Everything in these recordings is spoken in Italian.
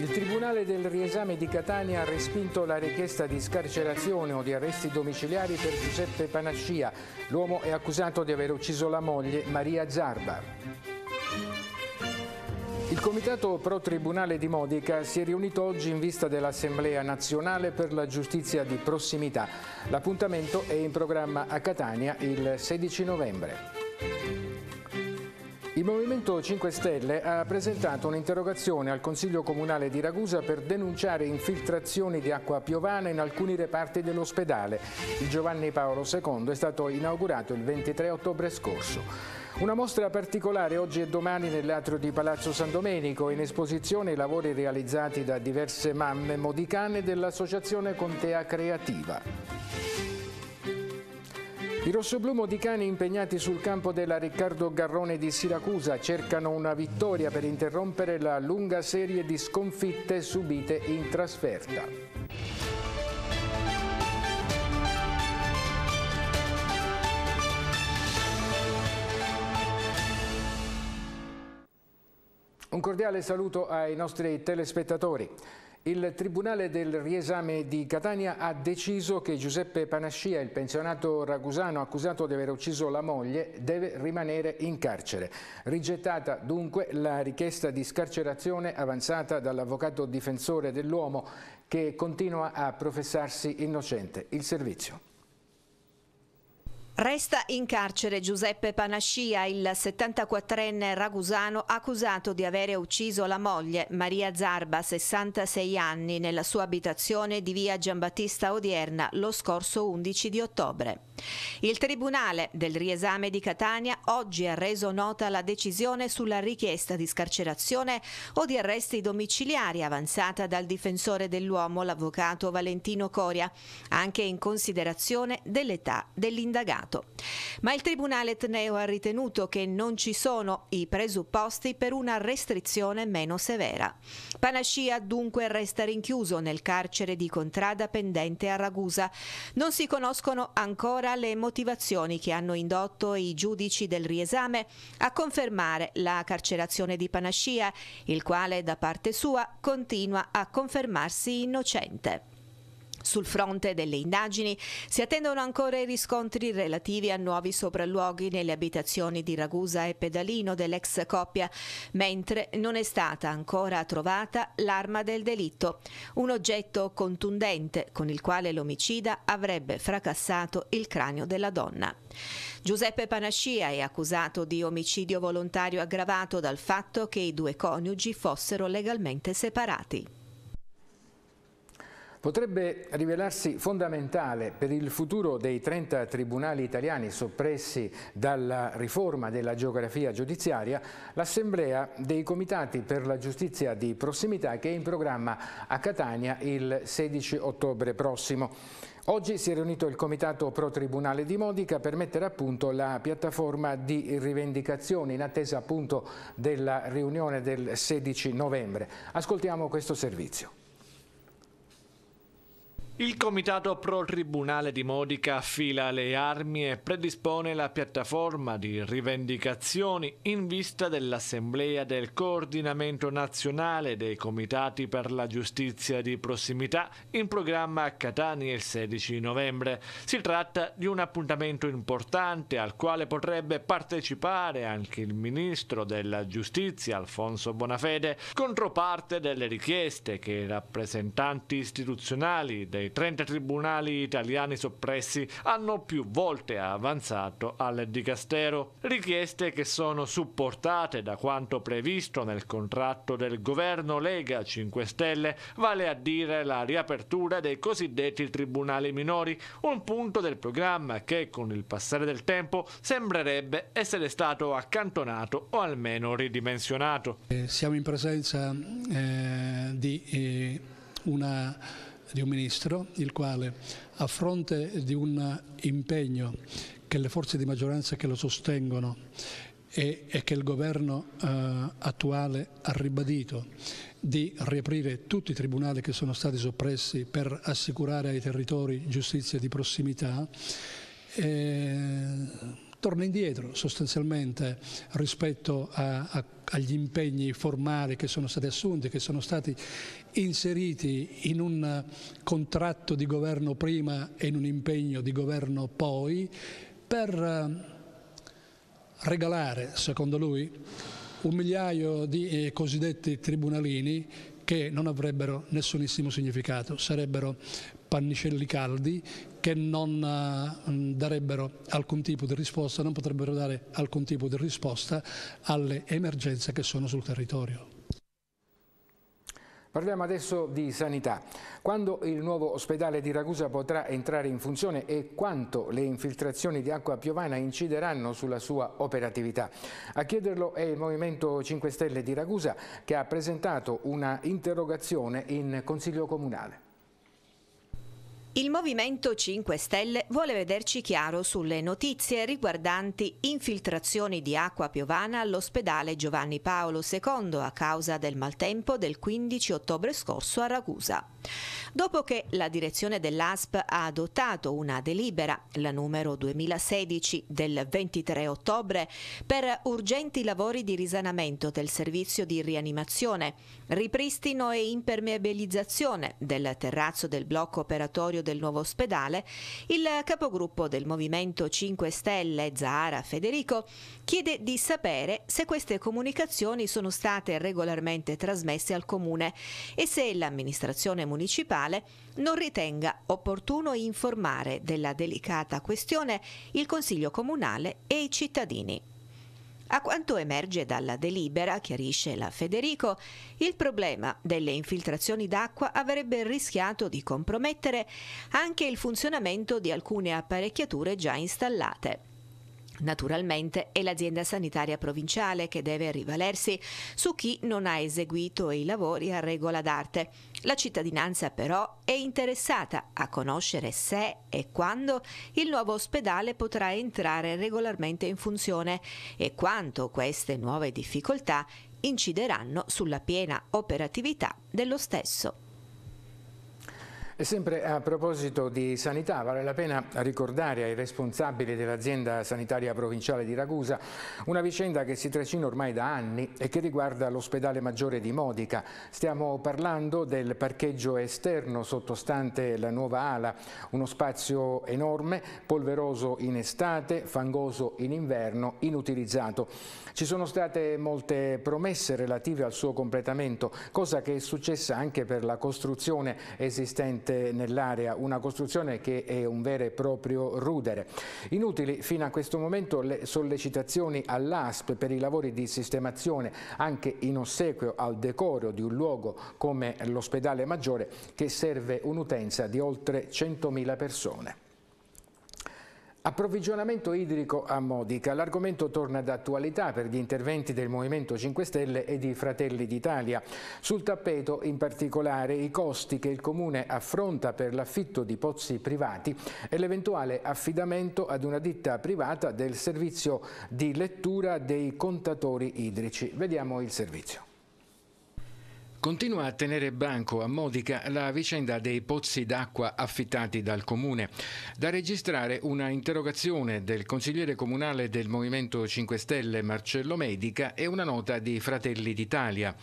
Il Tribunale del Riesame di Catania ha respinto la richiesta di scarcerazione o di arresti domiciliari per Giuseppe Panascia. L'uomo è accusato di aver ucciso la moglie Maria Zarba. Il Comitato Pro Tribunale di Modica si è riunito oggi in vista dell'Assemblea Nazionale per la Giustizia di Prossimità. L'appuntamento è in programma a Catania il 16 novembre. Movimento 5 Stelle ha presentato un'interrogazione al Consiglio Comunale di Ragusa per denunciare infiltrazioni di acqua piovana in alcuni reparti dell'ospedale. Il Giovanni Paolo II è stato inaugurato il 23 ottobre scorso. Una mostra particolare oggi e domani nell'atrio di Palazzo San Domenico, in esposizione i lavori realizzati da diverse mamme modicane dell'Associazione Contea Creativa. I rossoblu modicani impegnati sul campo della Riccardo Garrone di Siracusa cercano una vittoria per interrompere la lunga serie di sconfitte subite in trasferta. Un cordiale saluto ai nostri telespettatori. Il Tribunale del riesame di Catania ha deciso che Giuseppe Panascia, il pensionato ragusano accusato di aver ucciso la moglie, deve rimanere in carcere. Rigettata dunque la richiesta di scarcerazione avanzata dall'avvocato difensore dell'uomo che continua a professarsi innocente. Il servizio. Resta in carcere Giuseppe Panascia, il 74enne ragusano accusato di avere ucciso la moglie Maria Zarba, 66 anni, nella sua abitazione di via Giambattista Odierna lo scorso 11 di ottobre. Il Tribunale del riesame di Catania oggi ha reso nota la decisione sulla richiesta di scarcerazione o di arresti domiciliari avanzata dal difensore dell'uomo, l'avvocato Valentino Coria, anche in considerazione dell'età dell'indagato reato. Ma il Tribunale Etneo ha ritenuto che non ci sono i presupposti per una restrizione meno severa. Panascia dunque resta rinchiuso nel carcere di Contrada pendente a Ragusa. Non si conoscono ancora le motivazioni che hanno indotto i giudici del riesame a confermare la carcerazione di Panascia, il quale da parte sua continua a confermarsi innocente. Sul fronte delle indagini si attendono ancora i riscontri relativi a nuovi sopralluoghi nelle abitazioni di Ragusa e Pedalino dell'ex coppia, mentre non è stata ancora trovata l'arma del delitto, un oggetto contundente con il quale l'omicida avrebbe fracassato il cranio della donna. Giuseppe Panascia è accusato di omicidio volontario aggravato dal fatto che i due coniugi fossero legalmente separati potrebbe rivelarsi fondamentale per il futuro dei 30 tribunali italiani soppressi dalla riforma della geografia giudiziaria l'assemblea dei comitati per la giustizia di prossimità che è in programma a Catania il 16 ottobre prossimo. Oggi si è riunito il Comitato Pro Tribunale di Modica per mettere a punto la piattaforma di rivendicazioni in attesa appunto della riunione del 16 novembre. Ascoltiamo questo servizio. Il Comitato Pro Tribunale di Modica affila le armi e predispone la piattaforma di rivendicazioni in vista dell'Assemblea del Coordinamento Nazionale dei Comitati per la Giustizia di Prossimità in programma a Catania il 16 novembre. Si tratta di un appuntamento importante al quale potrebbe partecipare anche il Ministro della Giustizia Alfonso Bonafede, controparte delle richieste che i rappresentanti istituzionali dei i 30 tribunali italiani soppressi hanno più volte avanzato al Dicastero richieste che sono supportate da quanto previsto nel contratto del governo Lega 5 Stelle, vale a dire la riapertura dei cosiddetti tribunali minori, un punto del programma che con il passare del tempo sembrerebbe essere stato accantonato o almeno ridimensionato. Eh, siamo in presenza eh, di eh, una di un ministro il quale a fronte di un impegno che le forze di maggioranza che lo sostengono e, e che il governo eh, attuale ha ribadito di riaprire tutti i tribunali che sono stati soppressi per assicurare ai territori giustizia di prossimità, eh, torna indietro sostanzialmente rispetto a, a, agli impegni formali che sono stati assunti, che sono stati inseriti in un contratto di governo prima e in un impegno di governo poi, per eh, regalare, secondo lui, un migliaio di eh, cosiddetti tribunalini che non avrebbero nessunissimo significato, sarebbero pannicelli caldi che non eh, darebbero alcun tipo di risposta, non potrebbero dare alcun tipo di risposta alle emergenze che sono sul territorio. Parliamo adesso di sanità. Quando il nuovo ospedale di Ragusa potrà entrare in funzione e quanto le infiltrazioni di acqua piovana incideranno sulla sua operatività? A chiederlo è il Movimento 5 Stelle di Ragusa che ha presentato una interrogazione in Consiglio Comunale. Il Movimento 5 Stelle vuole vederci chiaro sulle notizie riguardanti infiltrazioni di acqua piovana all'ospedale Giovanni Paolo II a causa del maltempo del 15 ottobre scorso a Ragusa. Dopo che la direzione dell'ASP ha adottato una delibera, la numero 2016 del 23 ottobre, per urgenti lavori di risanamento del servizio di rianimazione, ripristino e impermeabilizzazione del terrazzo del blocco operatorio del nuovo ospedale, il capogruppo del Movimento 5 Stelle, Zahara Federico, chiede di sapere se queste comunicazioni sono state regolarmente trasmesse al Comune e se l'amministrazione municipale non ritenga opportuno informare della delicata questione il Consiglio Comunale e i cittadini. A quanto emerge dalla delibera, chiarisce la Federico, il problema delle infiltrazioni d'acqua avrebbe rischiato di compromettere anche il funzionamento di alcune apparecchiature già installate. Naturalmente è l'azienda sanitaria provinciale che deve rivalersi su chi non ha eseguito i lavori a regola d'arte. La cittadinanza però è interessata a conoscere se e quando il nuovo ospedale potrà entrare regolarmente in funzione e quanto queste nuove difficoltà incideranno sulla piena operatività dello stesso. E sempre a proposito di sanità, vale la pena ricordare ai responsabili dell'azienda sanitaria provinciale di Ragusa una vicenda che si trascina ormai da anni e che riguarda l'ospedale maggiore di Modica. Stiamo parlando del parcheggio esterno sottostante la nuova ala, uno spazio enorme, polveroso in estate, fangoso in inverno, inutilizzato. Ci sono state molte promesse relative al suo completamento, cosa che è successa anche per la costruzione esistente nell'area, una costruzione che è un vero e proprio rudere. Inutili fino a questo momento le sollecitazioni all'ASP per i lavori di sistemazione anche in ossequio al decoro di un luogo come l'ospedale maggiore che serve un'utenza di oltre 100.000 persone. Approvvigionamento idrico a Modica. L'argomento torna d'attualità per gli interventi del Movimento 5 Stelle e di Fratelli d'Italia. Sul tappeto in particolare i costi che il Comune affronta per l'affitto di pozzi privati e l'eventuale affidamento ad una ditta privata del servizio di lettura dei contatori idrici. Vediamo il servizio. Continua a tenere banco a Modica la vicenda dei pozzi d'acqua affittati dal comune. Da registrare una interrogazione del consigliere comunale del Movimento 5 Stelle Marcello Medica e una nota di Fratelli d'Italia.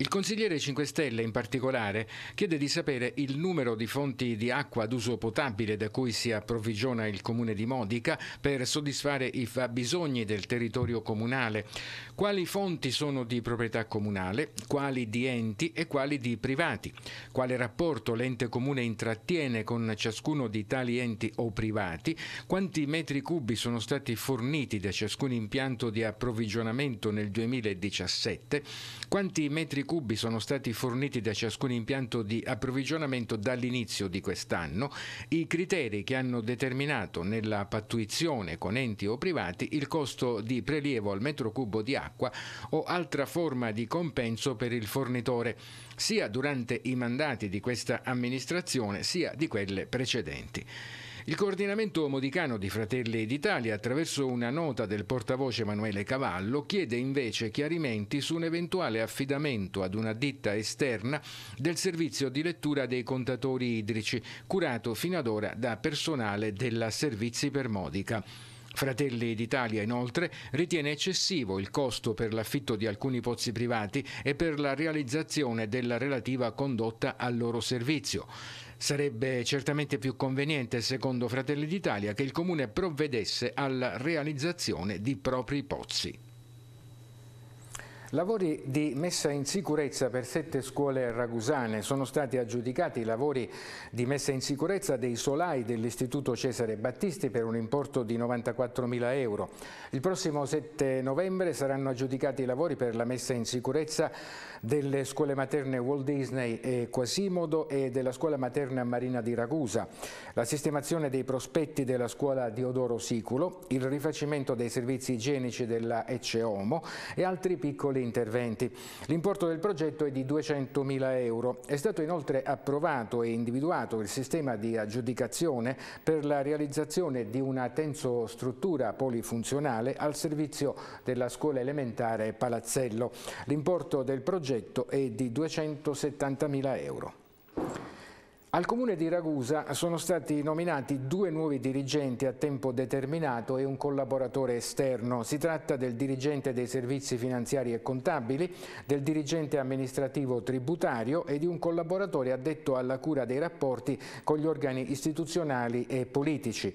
Il consigliere 5 Stelle in particolare chiede di sapere il numero di fonti di acqua ad uso potabile da cui si approvvigiona il comune di Modica per soddisfare i fabbisogni del territorio comunale, quali fonti sono di proprietà comunale, quali di enti e quali di privati, quale rapporto l'ente comune intrattiene con ciascuno di tali enti o privati, quanti metri cubi sono stati forniti da ciascun impianto di approvvigionamento nel 2017, quanti metri cubi sono stati forniti da ciascun impianto di approvvigionamento dall'inizio di quest'anno, i criteri che hanno determinato nella pattuizione con enti o privati il costo di prelievo al metro cubo di acqua o altra forma di compenso per il fornitore, sia durante i mandati di questa amministrazione sia di quelle precedenti. Il coordinamento modicano di Fratelli d'Italia, attraverso una nota del portavoce Emanuele Cavallo, chiede invece chiarimenti su un eventuale affidamento ad una ditta esterna del servizio di lettura dei contatori idrici, curato fino ad ora da personale della Servizi per Modica. Fratelli d'Italia inoltre ritiene eccessivo il costo per l'affitto di alcuni pozzi privati e per la realizzazione della relativa condotta al loro servizio. Sarebbe certamente più conveniente, secondo Fratelli d'Italia, che il Comune provvedesse alla realizzazione di propri pozzi. Lavori di messa in sicurezza per sette scuole ragusane. Sono stati aggiudicati i lavori di messa in sicurezza dei solai dell'Istituto Cesare Battisti per un importo di 94.000 euro. Il prossimo 7 novembre saranno aggiudicati i lavori per la messa in sicurezza delle scuole materne Walt Disney e Quasimodo e della scuola materna Marina di Ragusa, la sistemazione dei prospetti della scuola Diodoro Siculo, il rifacimento dei servizi igienici della Ecce e altri piccoli interventi. L'importo del progetto è di 200.000 euro. È stato inoltre approvato e individuato il sistema di aggiudicazione per la realizzazione di una tensostruttura polifunzionale comunale al servizio della scuola elementare Palazzello. L'importo del progetto è di 270.000 euro. Al comune di Ragusa sono stati nominati due nuovi dirigenti a tempo determinato e un collaboratore esterno. Si tratta del dirigente dei servizi finanziari e contabili, del dirigente amministrativo tributario e di un collaboratore addetto alla cura dei rapporti con gli organi istituzionali e politici.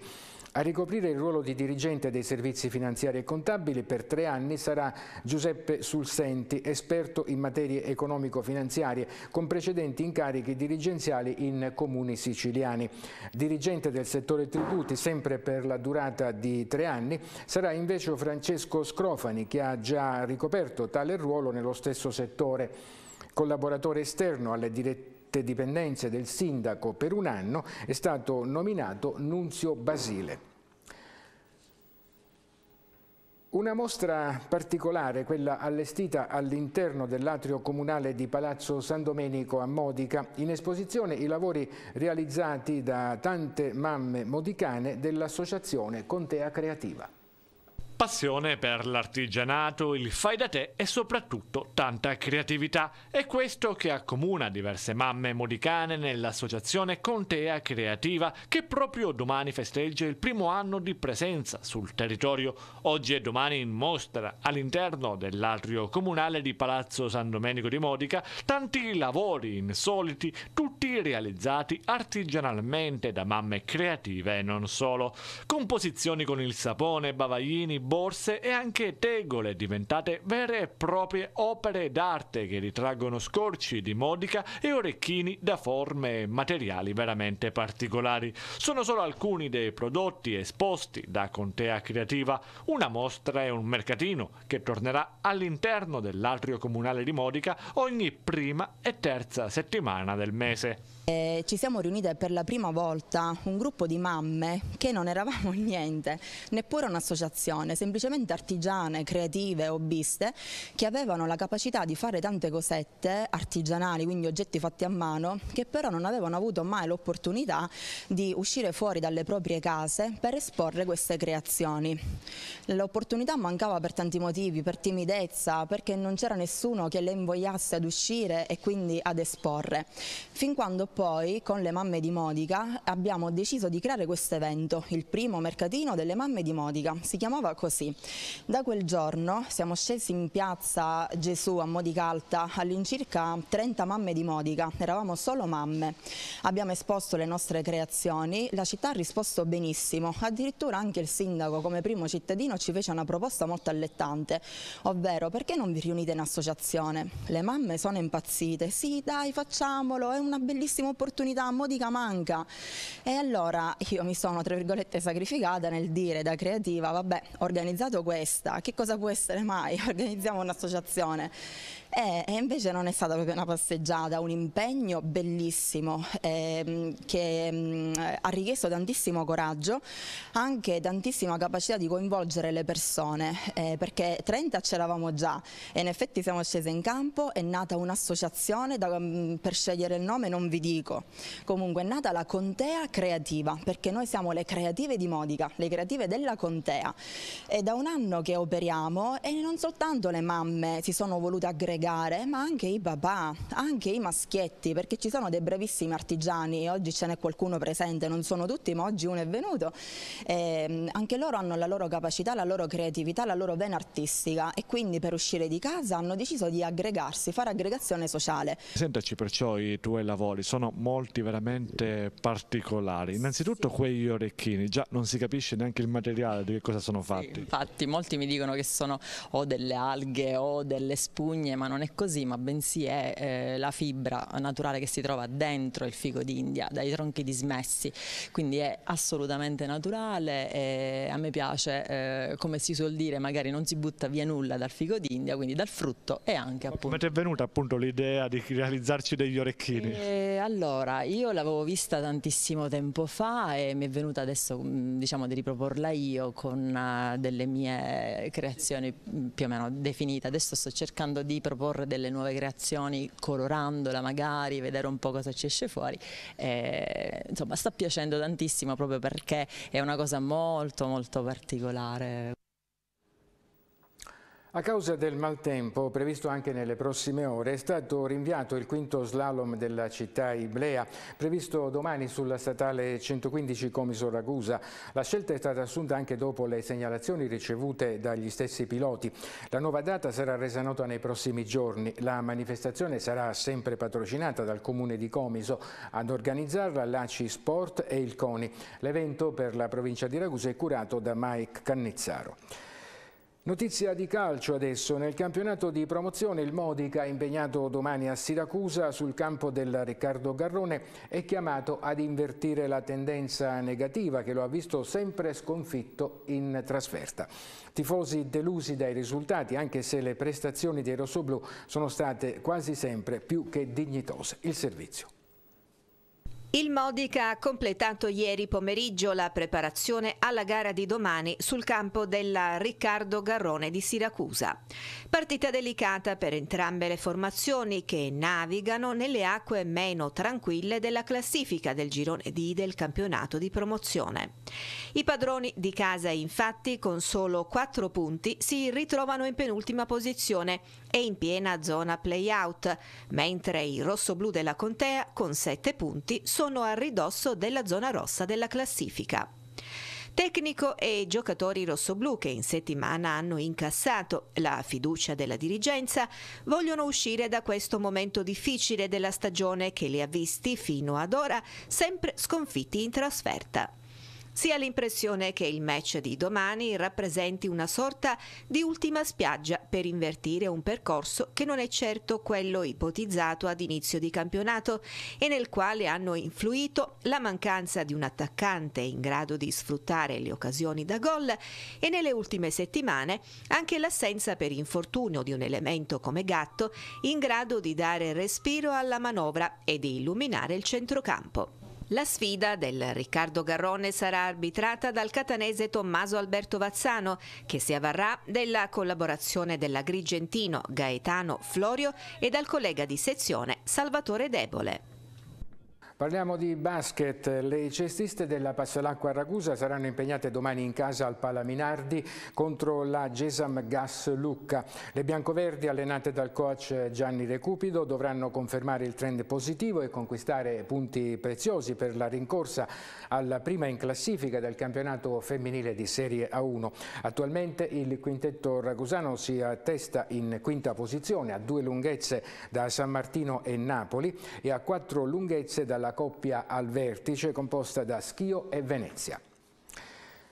A ricoprire il ruolo di dirigente dei servizi finanziari e contabili per tre anni sarà Giuseppe Sulsenti, esperto in materie economico-finanziarie, con precedenti incarichi dirigenziali in comuni siciliani. Dirigente del settore tributi, sempre per la durata di tre anni, sarà invece Francesco Scrofani, che ha già ricoperto tale ruolo nello stesso settore. Collaboratore esterno alle direttive dipendenze del sindaco per un anno, è stato nominato Nunzio Basile. Una mostra particolare, quella allestita all'interno dell'atrio comunale di Palazzo San Domenico a Modica, in esposizione i lavori realizzati da tante mamme modicane dell'associazione Contea Creativa passione per l'artigianato, il fai da te e soprattutto tanta creatività. È questo che accomuna diverse mamme modicane nell'associazione Contea Creativa che proprio domani festeggia il primo anno di presenza sul territorio. Oggi e domani in mostra all'interno dell'atrio comunale di Palazzo San Domenico di Modica tanti lavori insoliti, tutti realizzati artigianalmente da mamme creative e non solo. Composizioni con il sapone, bavaglini, borse e anche tegole diventate vere e proprie opere d'arte che ritraggono scorci di modica e orecchini da forme e materiali veramente particolari. Sono solo alcuni dei prodotti esposti da Contea Creativa, una mostra e un mercatino che tornerà all'interno dell'atrio comunale di Modica ogni prima e terza settimana del mese. Eh, ci siamo riunite per la prima volta un gruppo di mamme che non eravamo niente, neppure un'associazione, semplicemente artigiane, creative, hobbiste, che avevano la capacità di fare tante cosette artigianali, quindi oggetti fatti a mano, che però non avevano avuto mai l'opportunità di uscire fuori dalle proprie case per esporre queste creazioni. L'opportunità mancava per tanti motivi, per timidezza, perché non c'era nessuno che le invogliasse ad uscire e quindi ad esporre. Fin quando poi con le mamme di Modica abbiamo deciso di creare questo evento, il primo mercatino delle mamme di Modica. Si chiamava così. Da quel giorno siamo scesi in piazza Gesù a Modica Alta, all'incirca 30 mamme di Modica, eravamo solo mamme. Abbiamo esposto le nostre creazioni, la città ha risposto benissimo, addirittura anche il sindaco come primo cittadino ci fece una proposta molto allettante, ovvero perché non vi riunite in associazione? Le mamme sono impazzite, sì dai facciamolo, è una bellissima opportunità, Modica manca. E allora io mi sono tra virgolette sacrificata nel dire da creativa, vabbè, organizziamo organizzato questa, che cosa può essere mai? Organizziamo un'associazione e, eh, e, invece non è stata proprio una passeggiata, un impegno bellissimo ehm, che mh, mm, ha richiesto tantissimo coraggio, anche tantissima capacità di coinvolgere le persone, eh, perché 30 ce c'eravamo già e in effetti siamo scese in campo, è nata un'associazione, mm, per scegliere il nome non vi dico, comunque è nata la Contea Creativa, perché noi siamo le creative di Modica, le creative della Contea, è da un anno che operiamo e non soltanto le mamme si sono volute aggregare legare, ma anche i papà, anche i maschietti, perché ci sono dei bravissimi artigiani, oggi ce n'è qualcuno presente, non sono tutti, ma oggi uno è venuto. Eh, anche loro hanno la loro capacità, la loro creatività, la loro vena artistica e quindi per uscire di casa hanno deciso di aggregarsi, fare aggregazione sociale. Sentaci perciò i tuoi lavori, sono molti veramente particolari. Innanzitutto sì. quegli orecchini, già non si capisce neanche il materiale di che cosa sono fatti. Sì, infatti molti mi dicono che sono o delle alghe o delle spugne, ma non non è così, ma bensì è eh, la fibra naturale che si trova dentro il figo d'India, dai tronchi dismessi, quindi è assolutamente naturale e eh, a me piace, eh, come si suol dire, magari non si butta via nulla dal figo d'India, quindi dal frutto e anche appunto... Come ti è venuta appunto l'idea di realizzarci degli orecchini? E, eh, allora, io l'avevo vista tantissimo tempo fa e mi è venuta adesso mm, diciamo di riproporla io con uh, delle mie creazioni mm, più o meno definite, adesso sto cercando di proporre proporre delle nuove creazioni colorandola magari, vedere un po' cosa ci esce fuori. E, eh, insomma sta piacendo tantissimo proprio perché è una cosa molto molto particolare. A causa del maltempo, previsto anche nelle prossime ore, è stato rinviato il quinto slalom della città Iblea, previsto domani sulla statale 115 Comiso Ragusa. La scelta è stata assunta anche dopo le segnalazioni ricevute dagli stessi piloti. La nuova data sarà resa nota nei prossimi giorni. La manifestazione sarà sempre patrocinata dal Comune di Comiso. Ad organizzarla l'ACI Sport e il CONI. L'evento per la provincia di Ragusa è curato da Mike Cannizzaro. Notizia di calcio adesso. Nel campionato di promozione il Modica, impegnato domani a Siracusa sul campo del Riccardo Garrone, è chiamato ad invertire la tendenza negativa che lo ha visto sempre sconfitto in trasferta. Tifosi delusi dai risultati, anche se le prestazioni dei rossoblù sono state quasi sempre più che dignitose. Il servizio. Il Modica ha completato ieri pomeriggio la preparazione alla gara di domani sul campo della Riccardo Garrone di Siracusa. Partita delicata per entrambe le formazioni che navigano nelle acque meno tranquille della classifica del girone D del campionato di promozione. I padroni di casa infatti con solo 4 punti si ritrovano in penultima posizione e in piena zona playout, mentre i rossoblù della Contea con 7 punti sono a ridosso della zona rossa della classifica. Tecnico e giocatori rossoblù che in settimana hanno incassato la fiducia della dirigenza vogliono uscire da questo momento difficile della stagione che li ha visti fino ad ora sempre sconfitti in trasferta. Si ha l'impressione che il match di domani rappresenti una sorta di ultima spiaggia per invertire un percorso che non è certo quello ipotizzato ad inizio di campionato e nel quale hanno influito la mancanza di un attaccante in grado di sfruttare le occasioni da gol e nelle ultime settimane anche l'assenza per infortunio di un elemento come Gatto in grado di dare respiro alla manovra e di illuminare il centrocampo. La sfida del Riccardo Garrone sarà arbitrata dal catanese Tommaso Alberto Vazzano, che si avvarrà della collaborazione dell'agrigentino Gaetano Florio e dal collega di sezione Salvatore Debole. Parliamo di basket. Le cestiste della Passalacqua a Ragusa saranno impegnate domani in casa al Palaminardi contro la Gesam Gas Lucca. Le biancoverdi, allenate dal coach Gianni Recupido, dovranno confermare il trend positivo e conquistare punti preziosi per la rincorsa alla prima in classifica del campionato femminile di Serie A1. Attualmente il quintetto ragusano si attesta in quinta posizione a due lunghezze da San Martino e Napoli e a quattro lunghezze dalla coppia al vertice composta da Schio e Venezia.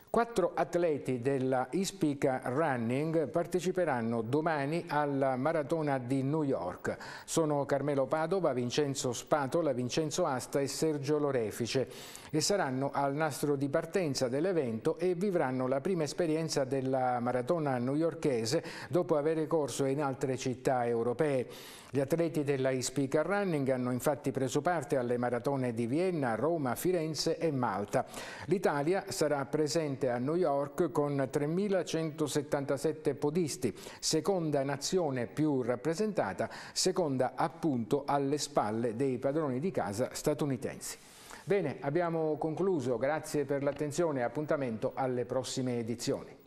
Quattro atleti della Ispica Running parteciperanno domani alla Maratona di New York. Sono Carmelo Padova, Vincenzo Spatola, Vincenzo Asta e Sergio Lorefice e saranno al nastro di partenza dell'evento e vivranno la prima esperienza della maratona newyorchese dopo aver corso in altre città europee. Gli atleti della Ispica Running hanno infatti preso parte alle maratone di Vienna, Roma, Firenze e Malta. L'Italia sarà presente a New York con 3.177 podisti, seconda nazione più rappresentata, seconda appunto alle spalle dei padroni di casa statunitensi. Bene, abbiamo concluso, grazie per l'attenzione e appuntamento alle prossime edizioni.